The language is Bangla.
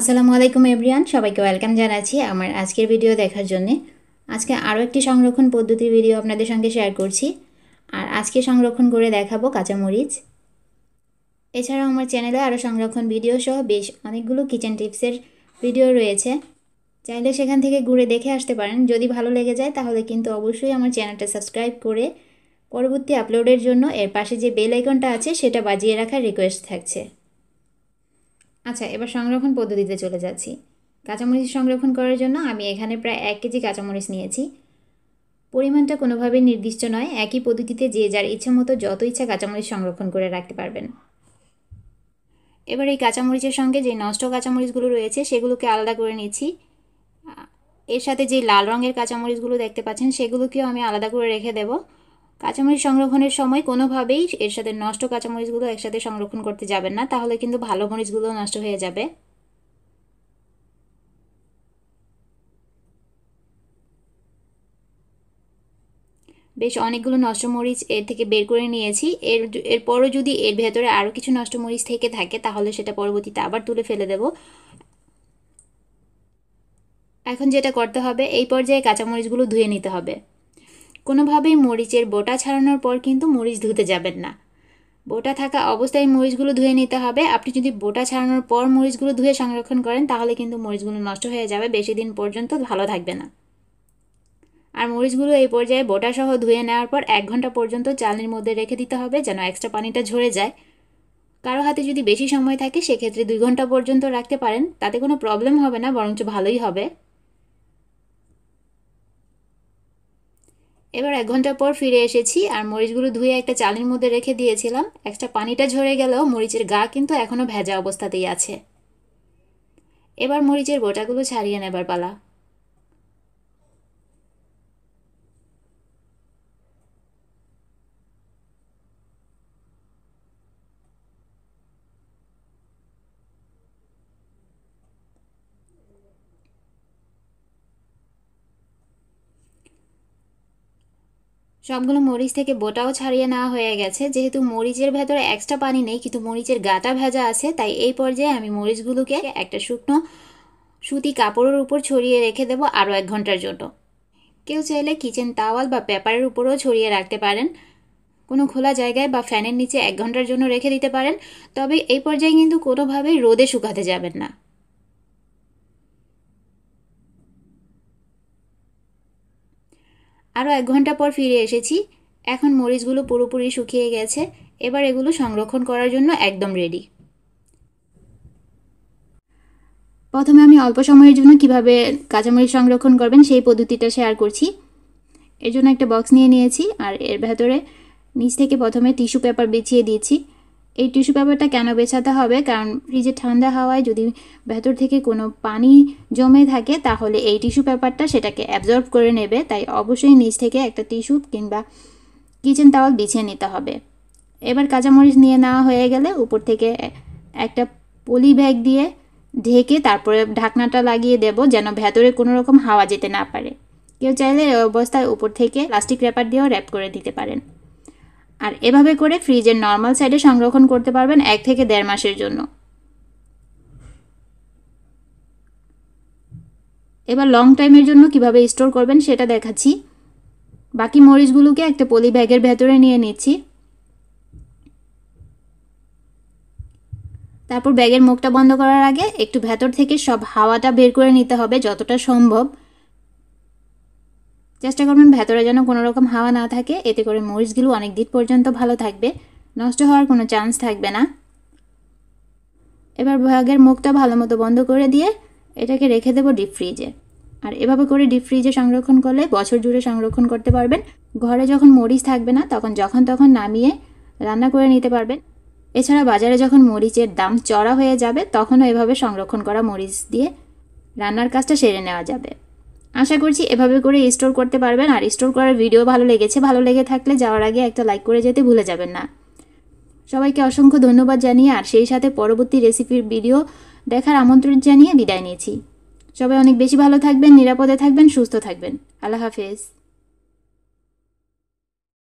আসসালামু আলাইকুম এভরিয়ান সবাইকে ওয়েলকাম জানাচ্ছি আমার আজকের ভিডিও দেখার জন্যে আজকে আরও একটি সংরক্ষণ পদ্ধতির ভিডিও আপনাদের সঙ্গে শেয়ার করছি আর আজকে সংরক্ষণ করে দেখাবো কাঁচামরিচ এছাড়াও আমার চ্যানেলে আরও সংরক্ষণ ভিডিও সহ বেশ অনেকগুলো কিচেন টিপসের ভিডিও রয়েছে চাইলে সেখান থেকে ঘুরে দেখে আসতে পারেন যদি ভালো লেগে যায় তাহলে কিন্তু অবশ্যই আমার চ্যানেলটা সাবস্ক্রাইব করে পরবর্তী আপলোডের জন্য এর পাশে যে বেল আইকনটা আছে সেটা বাজিয়ে রাখার রিকোয়েস্ট থাকছে আচ্ছা এবার সংরক্ষণ পদ্ধতিতে চলে যাচ্ছি কাঁচামরিচ সংরক্ষণ করার জন্য আমি এখানে প্রায় এক কেজি কাঁচামরিচ নিয়েছি পরিমাণটা কোনোভাবে নির্দিষ্ট নয় একই পদ্ধতিতে যে যার ইচ্ছা মতো যত ইচ্ছা কাঁচামরিচ সংরক্ষণ করে রাখতে পারবেন এবার এই কাঁচামরিচের সঙ্গে যে নষ্ট কাঁচামরিচগুলো রয়েছে সেগুলোকে আলাদা করে নিচ্ছি এর সাথে যে লাল রঙের কাঁচামরিচগুলো দেখতে পাচ্ছেন সেগুলোকেও আমি আলাদা করে রেখে দেবো কাঁচামরিচ সংরক্ষণের সময় কোনোভাবেই এর সাথে নষ্ট কাঁচামরিচগুলো একসাথে সংরক্ষণ করতে যাবেন না তাহলে কিন্তু ভালো মরিচগুলো নষ্ট হয়ে যাবে বেশ অনেকগুলো নষ্ট মরিচ এর থেকে বের করে নিয়েছি এর এরপরও যদি এর ভেতরে আরও কিছু নষ্ট মরিচ থেকে থাকে তাহলে সেটা পরবর্তীতে আবার তুলে ফেলে দেব এখন যেটা করতে হবে এই পর্যায়ে কাঁচামরিচগুলো ধুয়ে নিতে হবে কোনোভাবেই মরিচের বোটা ছাড়ানোর পর কিন্তু মরিচ ধুতে যাবেন না বোটা থাকা অবস্থায় মরিচগুলো ধুয়ে নিতে হবে আপনি যদি বোটা ছাড়ানোর পর মরিচগুলো ধুয়ে সংরক্ষণ করেন তাহলে কিন্তু মরিচগুলো নষ্ট হয়ে যাবে বেশি দিন পর্যন্ত ভালো থাকবে না আর মরিচগুলো এই পর্যায়ে বোটাসহ ধুয়ে নেওয়ার পর এক ঘন্টা পর্যন্ত চালনির মধ্যে রেখে দিতে হবে যেন এক্সট্রা পানিটা ঝরে যায় কারো হাতে যদি বেশি সময় থাকে সেক্ষেত্রে দুই ঘন্টা পর্যন্ত রাখতে পারেন তাতে কোনো প্রবলেম হবে না বরঞ্চ ভালোই হবে এবার এক ঘন্টা পর ফিরে এসেছি আর মরিচগুলো ধুয়ে একটা চালের মধ্যে রেখে দিয়েছিলাম একটা পানিটা ঝরে গেলেও মরিচের গা কিন্তু এখনও ভেজা অবস্থাতেই আছে এবার মরিচের গোটাগুলো ছাড়িয়ে নেবার পালা সবগুলো মরিচ থেকে বোটাও ছাড়িয়ে নেওয়া হয়ে গেছে যেহেতু মরিচের ভেতরে এক্সট্রা পানি নেই কিন্তু মরিচের গাটা ভেজা আছে তাই এই পর্যায়ে আমি মরিচগুলোকে একটা শুকনো সুতি কাপড়ের উপর ছড়িয়ে রেখে দেবো আরও এক ঘন্টার জন্য কেউ চাইলে কিচেন তাওয়াল বা পেপারের উপরেও ছড়িয়ে রাখতে পারেন কোনো খোলা জায়গায় বা ফ্যানের নিচে এক ঘন্টার জন্য রেখে দিতে পারেন তবে এই পর্যায়ে কিন্তু কোনোভাবেই রোদে শুকাতে যাবেন না আরও এক ঘন্টা পর ফিরে এসেছি এখন মরিচগুলো পুরোপুরি শুকিয়ে গেছে এবার এগুলো সংরক্ষণ করার জন্য একদম রেডি প্রথমে আমি অল্প সময়ের জন্য কিভাবে কাঁচামরিচ সংরক্ষণ করবেন সেই পদ্ধতিটা শেয়ার করছি এর জন্য একটা বক্স নিয়ে নিয়েছি আর এর ভেতরে নিচ থেকে প্রথমে টিস্যু পেপার বিছিয়ে দিয়েছি এই টিস্যু পেপারটা কেন বেছাতে হবে কারণ ফ্রিজে ঠান্ডা হাওয়ায় যদি ভেতর থেকে কোনো পানি জমে থাকে তাহলে এই টিস্যু পেপারটা সেটাকে অ্যাবজর্ব করে নেবে তাই অবশ্যই নিচ থেকে একটা টিস্যু কিংবা কিচেন টাওয়াল বিছিয়ে নিতে হবে এবার কাঁচামরিচ নিয়ে নেওয়া হয়ে গেলে উপর থেকে একটা পলি ব্যাগ দিয়ে ঢেকে তারপরে ঢাকনাটা লাগিয়ে দেব যেন ভেতরে কোনো রকম হাওয়া যেতে না পারে কেউ চাইলে অবস্থায় উপর থেকে প্লাস্টিক র্যাপার দিয়েও র্যাপ করে দিতে পারেন আর এভাবে করে ফ্রিজের নর্মাল সাইডে সংরক্ষণ করতে পারবেন এক থেকে দেড় মাসের জন্য এবার লং টাইমের জন্য কিভাবে স্টোর করবেন সেটা দেখাচ্ছি বাকি মরিচগুলোকে একটা পলি ব্যাগের ভেতরে নিয়ে নিচ্ছি তারপর ব্যাগের মুখটা বন্ধ করার আগে একটু ভেতর থেকে সব হাওয়াটা বের করে নিতে হবে যতটা সম্ভব চেষ্টা করবেন ভেতরে যেন কোনো রকম হাওয়া না থাকে এতে করে মরিচগুলো অনেক দিন পর্যন্ত ভালো থাকবে নষ্ট হওয়ার কোনো চান্স থাকবে না এবার ভাগের মুখটা ভালো মতো বন্ধ করে দিয়ে এটাকে রেখে দেবো ডিপ ফ্রিজে আর এভাবে করে ডিপ ফ্রিজে সংরক্ষণ করলে বছর জুড়ে সংরক্ষণ করতে পারবেন ঘরে যখন মরিচ থাকবে না তখন যখন তখন নামিয়ে রান্না করে নিতে পারবেন এছাড়া বাজারে যখন মরিচের দাম চড়া হয়ে যাবে তখনও এভাবে সংরক্ষণ করা মরিচ দিয়ে রান্নার কাজটা সেরে নেওয়া যাবে আশা করছি এভাবে করে স্টোর করতে পারবেন আর স্টোর করার ভিডিও ভালো লেগেছে ভালো লেগে থাকলে যাওয়ার আগে একটা লাইক করে যেতে ভুলে যাবেন না সবাইকে অসংখ্য ধন্যবাদ জানিয়ে আর সেই সাথে পরবর্তী রেসিপির ভিডিও দেখার আমন্ত্রণ জানিয়ে বিদায় নিয়েছি সবাই অনেক বেশি ভালো থাকবেন নিরাপদে থাকবেন সুস্থ থাকবেন আল্লাহ হাফেজ